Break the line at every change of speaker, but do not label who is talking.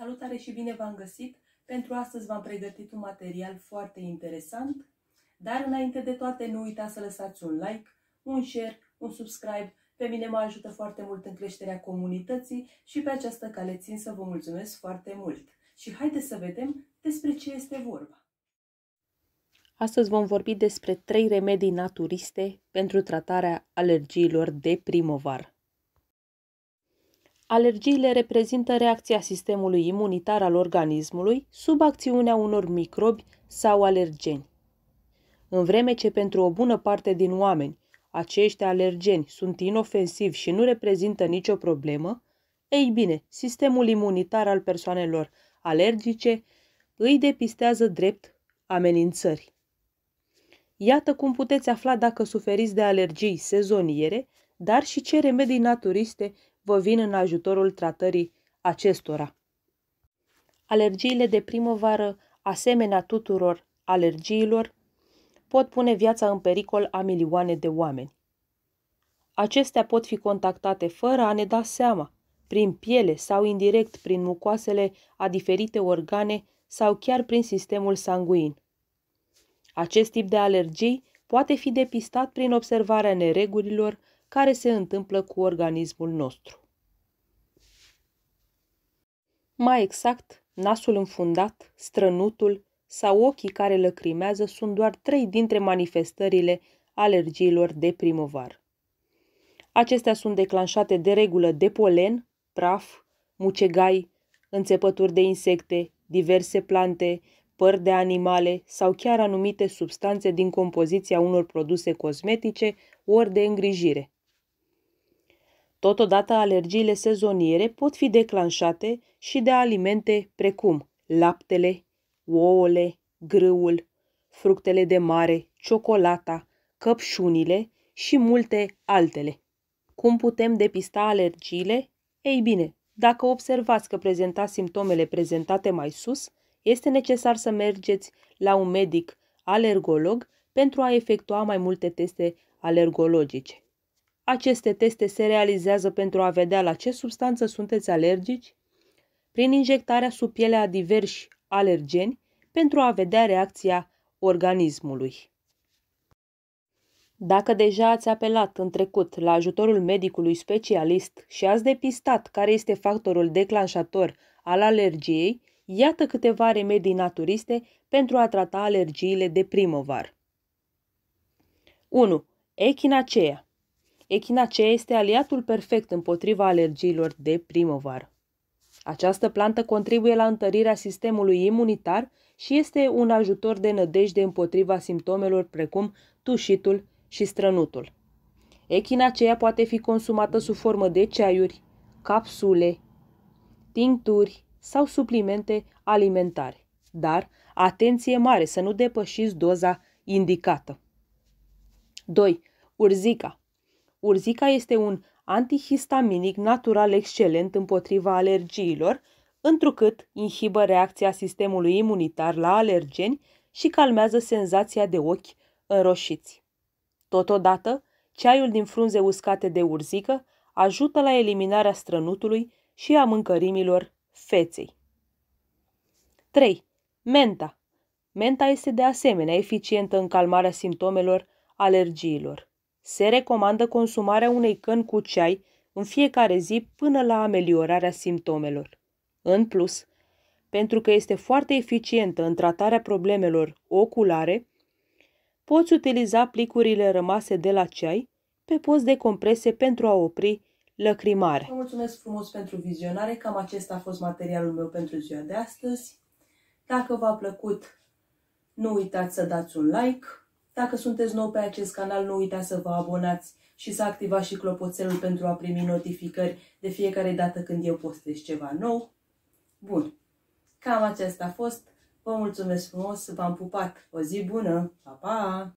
Salutare și bine v-am găsit! Pentru astăzi v-am pregătit un material foarte interesant, dar înainte de toate nu uitați să lăsați un like, un share, un subscribe. Pe mine mă ajută foarte mult în creșterea comunității și pe această cale țin să vă mulțumesc foarte mult. Și haideți să vedem despre ce este vorba. Astăzi vom vorbi despre trei remedii naturiste pentru tratarea alergiilor de primăvară. Alergiile reprezintă reacția sistemului imunitar al organismului sub acțiunea unor microbi sau alergeni. În vreme ce pentru o bună parte din oameni acești alergeni sunt inofensivi și nu reprezintă nicio problemă, ei bine, sistemul imunitar al persoanelor alergice îi depistează drept amenințări. Iată cum puteți afla dacă suferiți de alergii sezoniere, dar și ce remedii naturiste vă vin în ajutorul tratării acestora. Alergiile de primăvară, asemenea tuturor alergiilor, pot pune viața în pericol a milioane de oameni. Acestea pot fi contactate fără a ne da seama, prin piele sau indirect prin mucoasele a diferite organe sau chiar prin sistemul sanguin. Acest tip de alergii poate fi depistat prin observarea neregulilor care se întâmplă cu organismul nostru. Mai exact, nasul înfundat, strănutul sau ochii care lăcrimează sunt doar trei dintre manifestările alergiilor de primăvară. Acestea sunt declanșate de regulă de polen, praf, mucegai, înțepături de insecte, diverse plante, păr de animale sau chiar anumite substanțe din compoziția unor produse cosmetice ori de îngrijire. Totodată, alergiile sezoniere pot fi declanșate și de alimente precum laptele, ouăle, grâul, fructele de mare, ciocolata, căpșunile și multe altele. Cum putem depista alergiile? Ei bine, dacă observați că prezentați simptomele prezentate mai sus, este necesar să mergeți la un medic alergolog pentru a efectua mai multe teste alergologice. Aceste teste se realizează pentru a vedea la ce substanță sunteți alergici, prin injectarea sub pielea a diversi alergeni pentru a vedea reacția organismului. Dacă deja ați apelat în trecut la ajutorul medicului specialist și ați depistat care este factorul declanșator al alergiei, iată câteva remedii naturiste pentru a trata alergiile de primăvară. 1. Echinacea Echinacea este aliatul perfect împotriva alergiilor de primăvară. Această plantă contribuie la întărirea sistemului imunitar și este un ajutor de nădejde împotriva simptomelor precum tușitul și strănutul. Echinacea poate fi consumată sub formă de ceaiuri, capsule, tincturi sau suplimente alimentare, dar atenție mare să nu depășiți doza indicată. 2. Urzica Urzica este un antihistaminic natural excelent împotriva alergiilor, întrucât inhibă reacția sistemului imunitar la alergeni și calmează senzația de ochi înroșiți. Totodată, ceaiul din frunze uscate de urzică ajută la eliminarea strănutului și a mâncărimilor feței. 3. Menta Menta este de asemenea eficientă în calmarea simptomelor alergiilor. Se recomandă consumarea unei căni cu ceai în fiecare zi până la ameliorarea simptomelor. În plus, pentru că este foarte eficientă în tratarea problemelor oculare, poți utiliza plicurile rămase de la ceai pe post de comprese pentru a opri lăcrimare. Vă mulțumesc frumos pentru vizionare, cam acesta a fost materialul meu pentru ziua de astăzi. Dacă v-a plăcut, nu uitați să dați un like, dacă sunteți nou pe acest canal, nu uitați să vă abonați și să activați și clopoțelul pentru a primi notificări de fiecare dată când eu postez ceva nou. Bun, cam aceasta a fost. Vă mulțumesc frumos, v-am pupat. O zi bună! Pa, pa!